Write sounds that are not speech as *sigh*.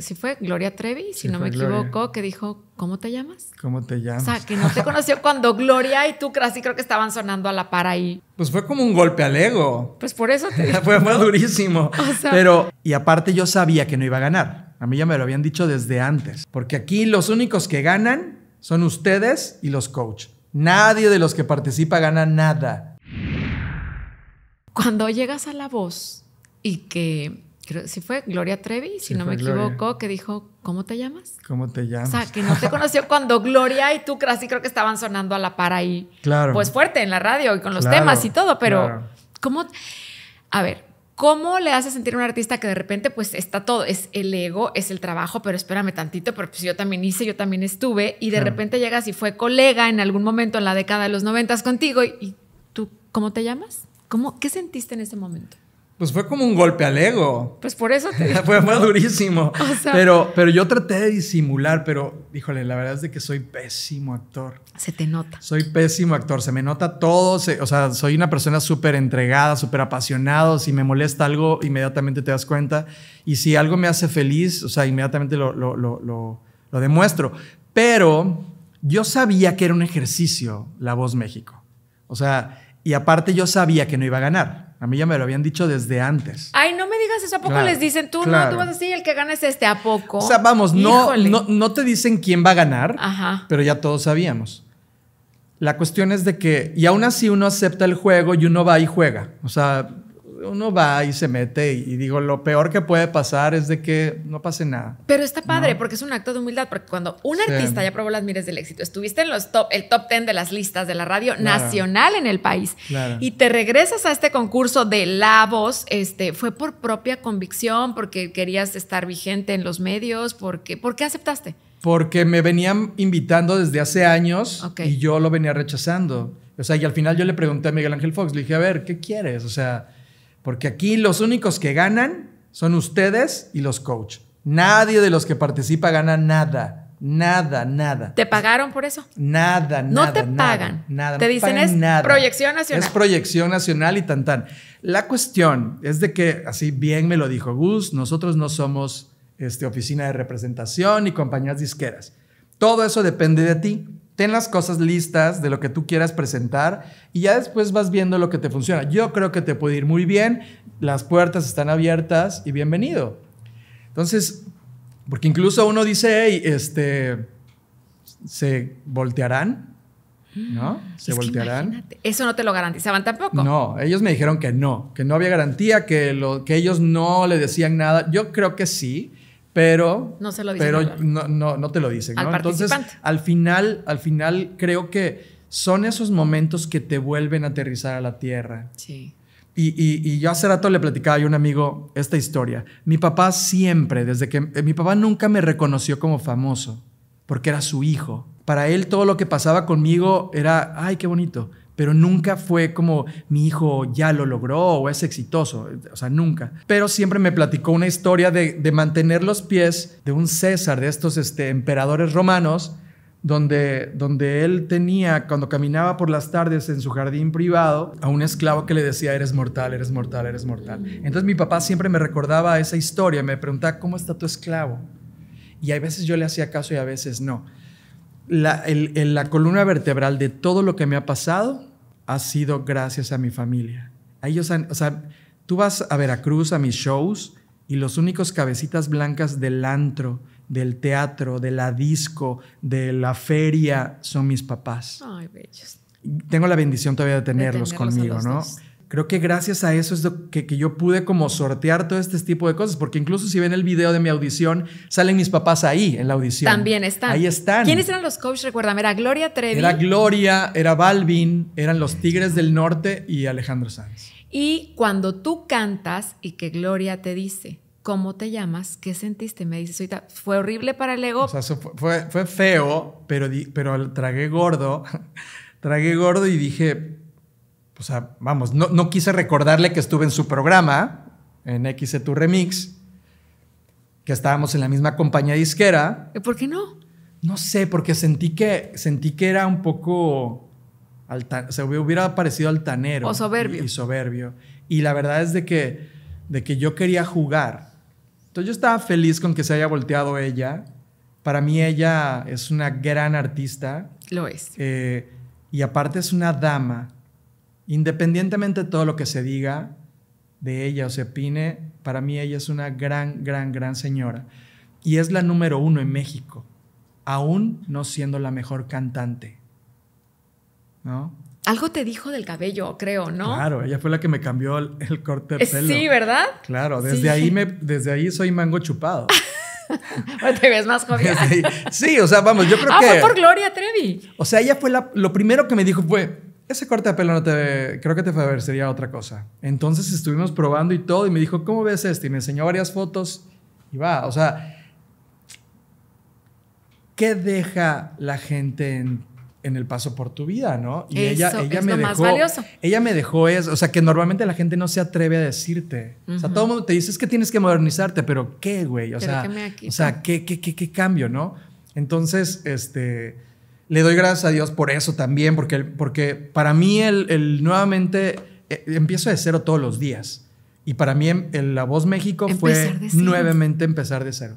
sí fue Gloria Trevi, si no me equivoco, que dijo, ¿cómo te llamas? ¿Cómo te llamas? O sea, que no te *laughs* conoció cuando Gloria y tú casi creo que estaban sonando a la par ahí. Pues fue como un golpe al ego. Pues por eso te... *laughs* fue, fue durísimo. *laughs* O sea, Pero, y aparte yo sabía que no iba a ganar. A mí ya me lo habían dicho desde antes. Porque aquí los únicos que ganan son ustedes y los coach. Nadie de los que participa gana nada. Cuando llegas a la voz y que creo, sí fue Gloria Trevi, si no me equivoco, que dijo, ¿cómo te llamas? ¿Cómo te llamas? O sea, que no te *laughs* conoció cuando Gloria y tú casi creo que estaban sonando a la par ahí. Claro. Pues fuerte en la radio y con los temas y todo, pero ¿cómo? A ver, ¿Cómo le hace sentir a un artista que de repente pues está todo? Es el ego, es el trabajo, pero espérame tantito, pero pues yo también hice, yo también estuve y de repente llegas y fue colega en algún momento en la década de los noventas contigo y, y, tú, ¿cómo te llamas? ¿Cómo, ¿Qué sentiste en ese momento? pues fue como un golpe al ego. Pues por eso te *laughs* fue, durísimo. *laughs* pero, pero yo traté de disimular, pero híjole, la verdad es de que soy pésimo actor. Se te nota. Soy pésimo actor, se me nota todo, o sea, soy una persona súper entregada, súper apasionado, si me molesta algo, inmediatamente te das cuenta, y si algo me hace feliz, o sea, inmediatamente lo, lo, lo, lo demuestro. Pero yo sabía que era un ejercicio La Voz México, o sea, y aparte yo sabía que no iba a ganar. A mí ya me lo habían dicho desde antes. Ay, no me digas eso. ¿A poco les dicen tú? No, tú vas así, el que gana es este. ¿A poco? O sea, vamos, no, no, te dicen quién va a ganar, pero ya todos sabíamos. La cuestión es de que, y aún así uno acepta el juego y uno va y juega. O sea, uno va y se mete y, digo, lo peor que puede pasar es de que no pase nada. Pero está padre porque es un acto de humildad, porque cuando un artista ya probó las mires del éxito, estuviste en los top, el top 10 de las listas de la radio nacional en el país y te regresas a este concurso de La Voz, este, fue por propia convicción, porque querías estar vigente en los medios, porque, ¿por qué aceptaste? Porque me venían invitando desde hace años y yo lo venía rechazando. O sea, y al final yo le pregunté a Miguel Ángel Fox, le dije, a ver, ¿qué quieres? O sea, porque aquí los únicos que ganan son ustedes y los coach. Nadie de los que participa gana nada. Nada, nada. ¿Te pagaron por eso? Nada, nada. No te pagan. Nada. Te dicen es nada. proyección nacional. Es proyección nacional y tan tan. La cuestión es de que, así bien me lo dijo Gus, nosotros no somos este, oficina de representación y compañías disqueras. Todo eso depende de ti ten las cosas listas de lo que tú quieras presentar y ya después vas viendo lo que te funciona. Yo creo que te puede ir muy bien, las puertas están abiertas y bienvenido. Entonces, porque incluso uno dice, este, se voltearán, ¿no? Se voltearán. Eso no te lo garantizaban tampoco. No, ellos me dijeron que no, que no había garantía, que, lo, que ellos no le decían nada. Yo creo que sí pero no se lo dicen pero no, te lo dicen al ¿no? entonces al final al final creo que son esos momentos que te vuelven a aterrizar a la tierra sí y, y, y, yo hace rato le platicaba a un amigo esta historia. Mi papá siempre, desde que eh, mi papá nunca me reconoció como famoso, porque era su hijo. Para él todo lo que pasaba conmigo era, ay, qué bonito pero nunca fue como mi hijo ya lo logró o es exitoso, o sea, nunca. Pero siempre me platicó una historia de, mantener los pies de un César, de estos este, emperadores romanos, donde, donde él tenía, cuando caminaba por las tardes en su jardín privado, a un esclavo que le decía, eres mortal, eres mortal, eres mortal. Entonces mi papá siempre me recordaba esa historia, me preguntaba, ¿cómo está tu esclavo? Y a veces yo le hacía caso y a veces no la, el, la columna vertebral de todo lo que me ha pasado ha sido gracias a mi familia. A ellos o sea, tú vas a Veracruz a mis shows y los únicos cabecitas blancas del antro, del teatro, de la disco, de la feria son mis papás. Tengo la bendición todavía de tenerlos, conmigo, ¿no? creo que gracias a eso es que, que, yo pude como sortear todo este tipo de cosas, porque incluso si ven el video de mi audición, salen mis papás ahí en la audición. También están. Ahí están. ¿Quiénes eran los coaches? Recuérdame, era Gloria Trevi. Era Gloria, era Balvin, eran los Tigres del Norte y Alejandro Sanz. Y cuando tú cantas y que Gloria te dice, ¿cómo te llamas? ¿Qué sentiste? Me dices, ahorita, fue horrible para el ego. O sea, fue, fue feo, pero, pero tragué gordo, *laughs* tragué gordo y dije, o sea, vamos, no, quise recordarle que estuve en su programa, en X e Tu Remix, que estábamos en la misma compañía disquera. ¿Por qué no? No sé, porque sentí que, sentí que era un poco... Alta, o hubiera parecido altanero. O soberbio. Y, soberbio. Y la verdad es de que, de que yo quería jugar. Entonces yo estaba feliz con que se haya volteado ella. Para mí ella es una gran artista. Lo es. Eh, y aparte es una dama Independientemente de todo lo que se diga de ella o se opine, para mí ella es una gran, gran, gran señora. Y es la número uno en México, aún no siendo la mejor cantante. ¿No? Algo te dijo del cabello, creo, ¿no? Claro, ella fue la que me cambió el, corte de eh, pelo. Sí, ¿verdad? Claro, desde, ahí, me, desde ahí soy mango chupado. *laughs* te ves más joven. *laughs* Sí, o sea, vamos, yo creo que. Ah, fue por Gloria Trevi. O sea, ella fue la. Lo primero que me dijo fue: ese corte de pelo no te, creo que te favorecería otra cosa. Entonces estuvimos probando y todo y me dijo, ¿cómo ves esto? Y me enseñó varias fotos y va, o sea, ¿qué deja la gente en, el paso por tu vida, no? Y ella, ella me dejó, ella me dejó eso, o sea, que normalmente la gente no se atreve a decirte. O sea, todo el mundo te dice, es que tienes que modernizarte, pero ¿qué, güey? O sea, qué, qué cambio, no? Entonces, este le doy gracias a Dios por eso también, porque, porque para mí el, nuevamente eh, empiezo de cero todos los días. Y para mí em, La Voz México fue nuevamente empezar de cero.